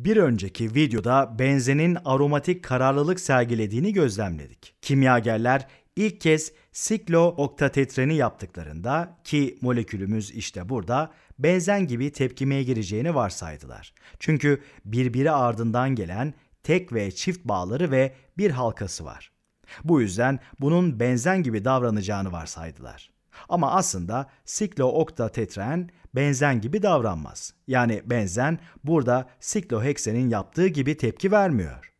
Bir önceki videoda benzenin aromatik kararlılık sergilediğini gözlemledik. Kimyagerler ilk kez siklooktatetreni yaptıklarında ki molekülümüz işte burada benzen gibi tepkimeye gireceğini varsaydılar. Çünkü birbiri ardından gelen tek ve çift bağları ve bir halkası var. Bu yüzden bunun benzen gibi davranacağını varsaydılar. Ama aslında siklooktatetren benzen gibi davranmaz. Yani benzen burada sikloheksenin yaptığı gibi tepki vermiyor.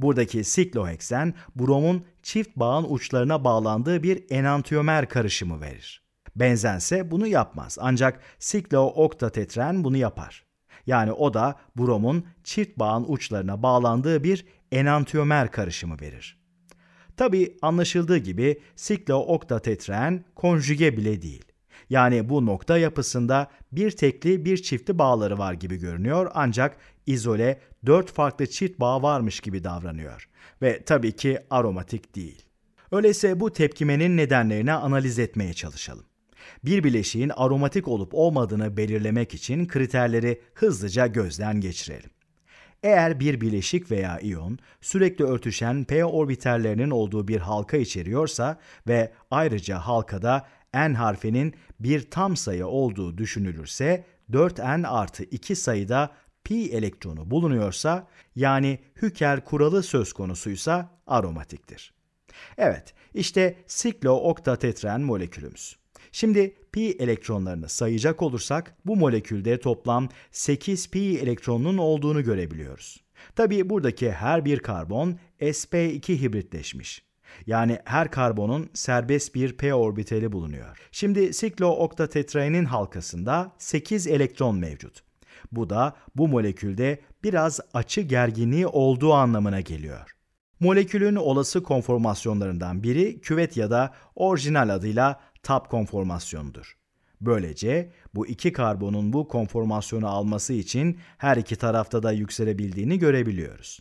Buradaki sikloheksen bromun çift bağın uçlarına bağlandığı bir enantiyomer karışımı verir. Benzense bunu yapmaz ancak siklooktatetren bunu yapar. Yani o da bromun çift bağın uçlarına bağlandığı bir enantiyomer karışımı verir. Tabi anlaşıldığı gibi siklooktatetren konjüge bile değil. Yani bu nokta yapısında bir tekli bir çiftli bağları var gibi görünüyor ancak izole dört farklı çift bağ varmış gibi davranıyor. Ve tabii ki aromatik değil. Öyleyse bu tepkimenin nedenlerini analiz etmeye çalışalım. Bir bileşiğin aromatik olup olmadığını belirlemek için kriterleri hızlıca gözden geçirelim. Eğer bir bileşik veya iyon sürekli örtüşen p orbitallerinin olduğu bir halka içeriyorsa ve ayrıca halkada n harfinin bir tam sayı olduğu düşünülürse 4n artı 2 sayıda p elektronu bulunuyorsa yani Hükel kuralı söz konusuysa aromatiktir. Evet, işte siklooktatetren molekülümüz. Şimdi pi elektronlarını sayacak olursak bu molekülde toplam 8 pi elektronunun olduğunu görebiliyoruz. Tabii buradaki her bir karbon sp2 hibritleşmiş. Yani her karbonun serbest bir p orbiteli bulunuyor. Şimdi siklooktatetraenin halkasında 8 elektron mevcut. Bu da bu molekülde biraz açı gerginliği olduğu anlamına geliyor. Molekülün olası konformasyonlarından biri küvet ya da orijinal adıyla tap konformasyonudur. Böylece bu iki karbonun bu konformasyonu alması için her iki tarafta da yükselebildiğini görebiliyoruz.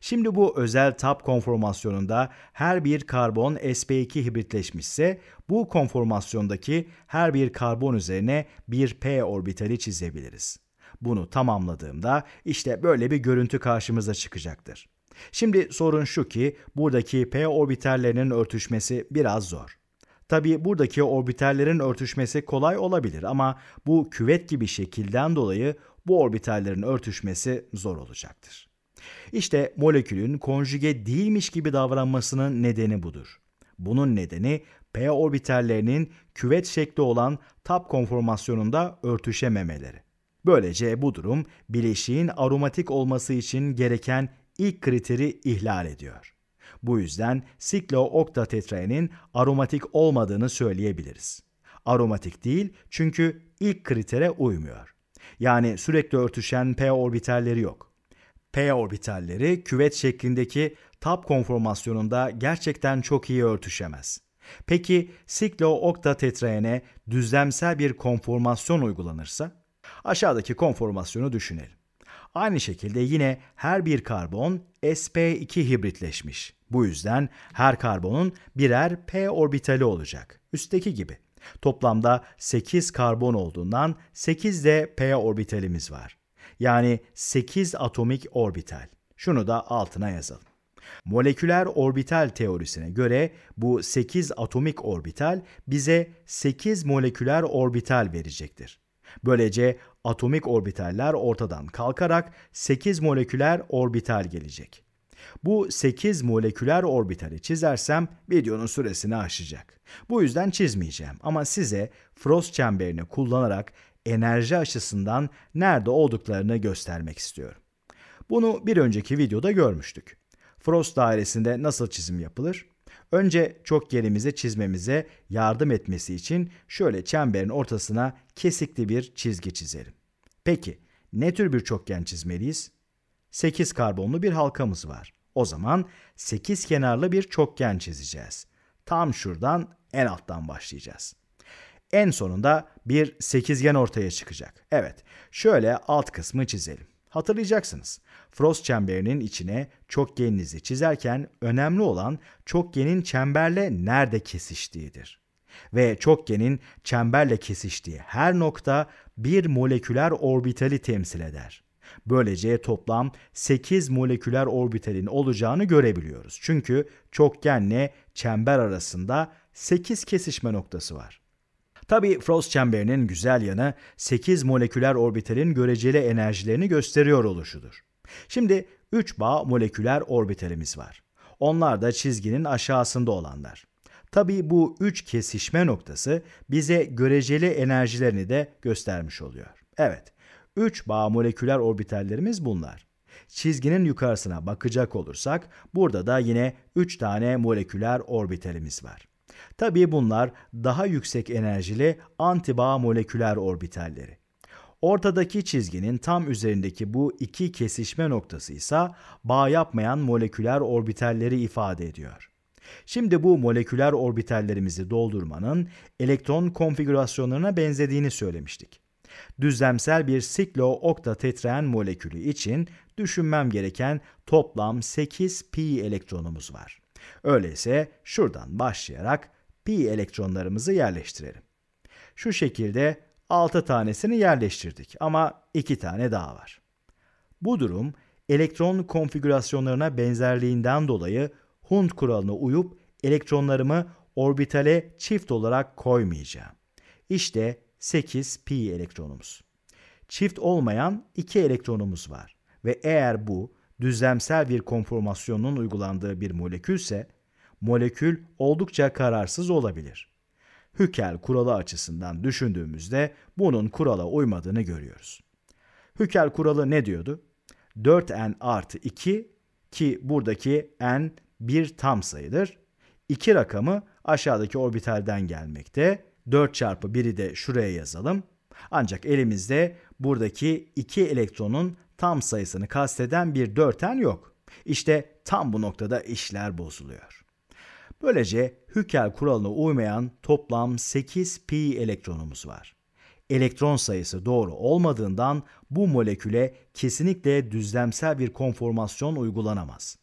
Şimdi bu özel tap konformasyonunda her bir karbon sp2 hibritleşmişse bu konformasyondaki her bir karbon üzerine bir p orbitali çizebiliriz. Bunu tamamladığımda işte böyle bir görüntü karşımıza çıkacaktır. Şimdi sorun şu ki buradaki p orbitallerinin örtüşmesi biraz zor. Tabi buradaki orbitallerin örtüşmesi kolay olabilir ama bu küvet gibi şekilden dolayı bu orbitallerin örtüşmesi zor olacaktır. İşte molekülün konjüge değilmiş gibi davranmasının nedeni budur. Bunun nedeni p orbitallerinin küvet şekli olan tap konformasyonunda örtüşememeleri. Böylece bu durum bileşiğin aromatik olması için gereken ilk kriteri ihlal ediyor. Bu yüzden siklooktatetraenin aromatik olmadığını söyleyebiliriz. Aromatik değil çünkü ilk kritere uymuyor. Yani sürekli örtüşen p orbitalleri yok. P orbitalleri küvet şeklindeki tab konformasyonunda gerçekten çok iyi örtüşemez. Peki siklooktatetraene düzlemsel bir konformasyon uygulanırsa? Aşağıdaki konformasyonu düşünelim. Aynı şekilde yine her bir karbon sp2 hibritleşmiş. Bu yüzden her karbonun birer p orbitali olacak. Üstteki gibi. Toplamda 8 karbon olduğundan 8 de p orbitalimiz var. Yani 8 atomik orbital. Şunu da altına yazalım. Moleküler orbital teorisine göre bu 8 atomik orbital bize 8 moleküler orbital verecektir. Böylece atomik orbitaller ortadan kalkarak 8 moleküler orbital gelecek. Bu 8 moleküler orbitali çizersem videonun süresini aşacak. Bu yüzden çizmeyeceğim ama size Frost çemberini kullanarak enerji açısından nerede olduklarını göstermek istiyorum. Bunu bir önceki videoda görmüştük. Frost dairesinde nasıl çizim yapılır? Önce çok gerimize çizmemize yardım etmesi için şöyle çemberin ortasına kesikli bir çizgi çizelim. Peki ne tür bir çokgen çizmeliyiz? 8 karbonlu bir halkamız var. O zaman 8 kenarlı bir çokgen çizeceğiz. Tam şuradan en alttan başlayacağız. En sonunda bir sekizgen ortaya çıkacak. Evet, şöyle alt kısmı çizelim. Hatırlayacaksınız. Frost çemberinin içine çokgeninizi çizerken önemli olan çokgenin çemberle nerede kesiştiğidir. Ve çokgenin çemberle kesiştiği her nokta bir moleküler orbitali temsil eder. Böylece toplam 8 moleküler orbitalin olacağını görebiliyoruz. Çünkü çokgenle çember arasında 8 kesişme noktası var. Tabi Frost çemberinin güzel yanı 8 moleküler orbitalin göreceli enerjilerini gösteriyor oluşudur. Şimdi 3 bağ moleküler orbitalimiz var. Onlar da çizginin aşağısında olanlar. Tabi bu 3 kesişme noktası bize göreceli enerjilerini de göstermiş oluyor. Evet, 3 bağ moleküler orbitallerimiz bunlar. Çizginin yukarısına bakacak olursak burada da yine 3 tane moleküler orbitalimiz var. Tabii bunlar daha yüksek enerjili antibağ moleküler orbitalleri. Ortadaki çizginin tam üzerindeki bu iki kesişme noktası ise bağ yapmayan moleküler orbitalleri ifade ediyor. Şimdi bu moleküler orbitallerimizi doldurmanın elektron konfigürasyonlarına benzediğini söylemiştik. Düzlemsel bir siklooktatetren molekülü için düşünmem gereken toplam 8 pi elektronumuz var. Öyleyse şuradan başlayarak pi elektronlarımızı yerleştirelim. Şu şekilde 6 tanesini yerleştirdik ama 2 tane daha var. Bu durum elektron konfigürasyonlarına benzerliğinden dolayı Hund kuralına uyup elektronlarımı orbitale çift olarak koymayacağım. İşte 8 pi elektronumuz. Çift olmayan 2 elektronumuz var ve eğer bu düzlemsel bir konformasyonun uygulandığı bir molekülse, molekül oldukça kararsız olabilir. Hükel kuralı açısından düşündüğümüzde bunun kurala uymadığını görüyoruz. Hükel kuralı ne diyordu? 4n artı 2 ki buradaki n bir tam sayıdır. 2 rakamı aşağıdaki orbitalden gelmekte. 4 çarpı 1'i de şuraya yazalım. Ancak elimizde buradaki 2 elektronun tam sayısını kasteden bir dörten yok. İşte tam bu noktada işler bozuluyor. Böylece Hükel kuralına uymayan toplam 8 pi elektronumuz var. Elektron sayısı doğru olmadığından bu moleküle kesinlikle düzlemsel bir konformasyon uygulanamaz.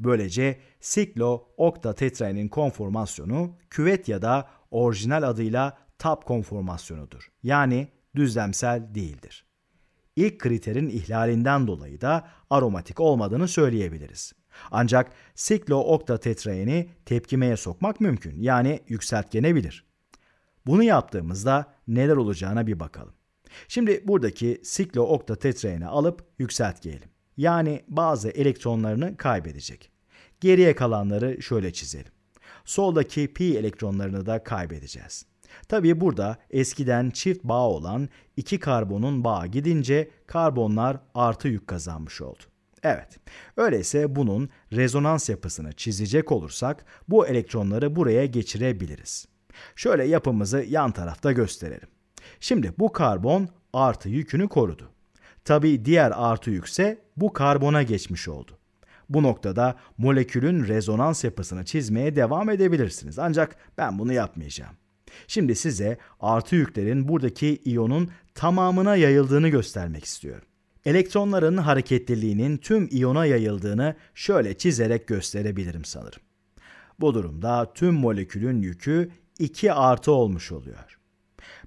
Böylece siklo oktatetraenin konformasyonu küvet ya da orijinal adıyla tap konformasyonudur. Yani düzlemsel değildir ilk kriterin ihlalinden dolayı da aromatik olmadığını söyleyebiliriz. Ancak siklooktatetraeni tepkimeye sokmak mümkün yani yükseltgenebilir. Bunu yaptığımızda neler olacağına bir bakalım. Şimdi buradaki siklooktatetraeni alıp yükseltgeyelim. Yani bazı elektronlarını kaybedecek. Geriye kalanları şöyle çizelim. Soldaki pi elektronlarını da kaybedeceğiz. Tabii burada eskiden çift bağ olan iki karbonun bağı gidince karbonlar artı yük kazanmış oldu. Evet, öyleyse bunun rezonans yapısını çizecek olursak bu elektronları buraya geçirebiliriz. Şöyle yapımızı yan tarafta gösterelim. Şimdi bu karbon artı yükünü korudu. Tabi diğer artı yükse bu karbona geçmiş oldu. Bu noktada molekülün rezonans yapısını çizmeye devam edebilirsiniz. Ancak ben bunu yapmayacağım. Şimdi size artı yüklerin buradaki iyonun tamamına yayıldığını göstermek istiyorum. Elektronların hareketliliğinin tüm iyona yayıldığını şöyle çizerek gösterebilirim sanırım. Bu durumda tüm molekülün yükü 2 artı olmuş oluyor.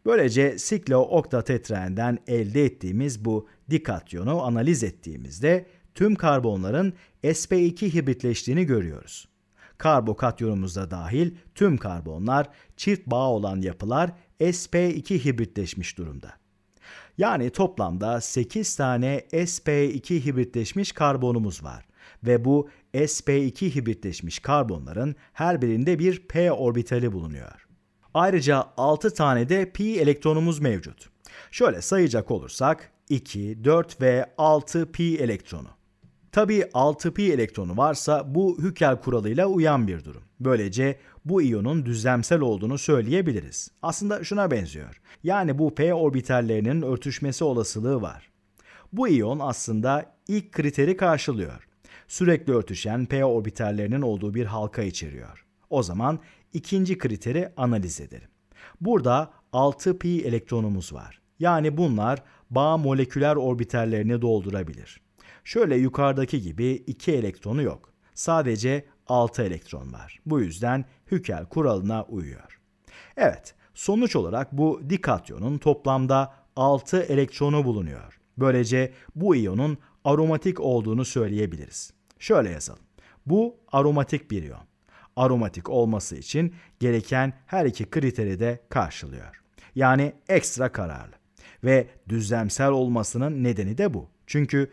Böylece siklooktatetraenden elde ettiğimiz bu dikatyonu analiz ettiğimizde tüm karbonların sp2 hibritleştiğini görüyoruz. Karbokatyonumuz da dahil tüm karbonlar çift bağ olan yapılar sp2 hibritleşmiş durumda. Yani toplamda 8 tane sp2 hibritleşmiş karbonumuz var ve bu sp2 hibritleşmiş karbonların her birinde bir p orbitali bulunuyor. Ayrıca 6 tane de pi elektronumuz mevcut. Şöyle sayacak olursak 2, 4 ve 6 pi elektronu. Tabii 6p elektronu varsa bu hükel kuralıyla uyan bir durum. Böylece bu iyonun düzlemsel olduğunu söyleyebiliriz. Aslında şuna benziyor. Yani bu p orbitallerinin örtüşmesi olasılığı var. Bu iyon aslında ilk kriteri karşılıyor. Sürekli örtüşen p orbitallerinin olduğu bir halka içeriyor. O zaman ikinci kriteri analiz edelim. Burada 6p elektronumuz var. Yani bunlar bağ moleküler orbitallerini doldurabilir. Şöyle yukarıdaki gibi 2 elektronu yok. Sadece 6 elektron var. Bu yüzden Hückel kuralına uyuyor. Evet, sonuç olarak bu dikatyonun toplamda 6 elektronu bulunuyor. Böylece bu iyonun aromatik olduğunu söyleyebiliriz. Şöyle yazalım. Bu aromatik bir iyon. Aromatik olması için gereken her iki kriteri de karşılıyor. Yani ekstra kararlı. Ve düzlemsel olmasının nedeni de bu. Çünkü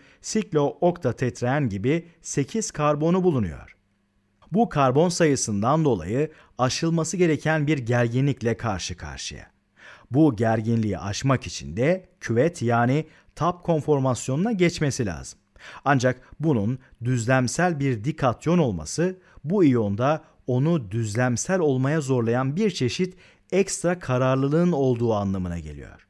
tetraen gibi 8 karbonu bulunuyor. Bu karbon sayısından dolayı aşılması gereken bir gerginlikle karşı karşıya. Bu gerginliği aşmak için de küvet yani tap konformasyonuna geçmesi lazım. Ancak bunun düzlemsel bir dikatyon olması bu iyonda onu düzlemsel olmaya zorlayan bir çeşit ekstra kararlılığın olduğu anlamına geliyor.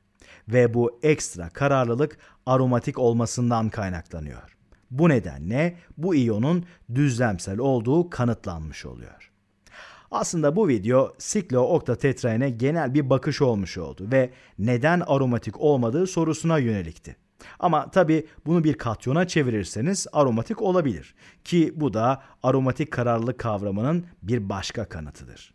Ve bu ekstra kararlılık aromatik olmasından kaynaklanıyor. Bu nedenle bu iyonun düzlemsel olduğu kanıtlanmış oluyor. Aslında bu video siklooktatetraene genel bir bakış olmuş oldu ve neden aromatik olmadığı sorusuna yönelikti. Ama tabi bunu bir katyona çevirirseniz aromatik olabilir ki bu da aromatik kararlılık kavramının bir başka kanıtıdır.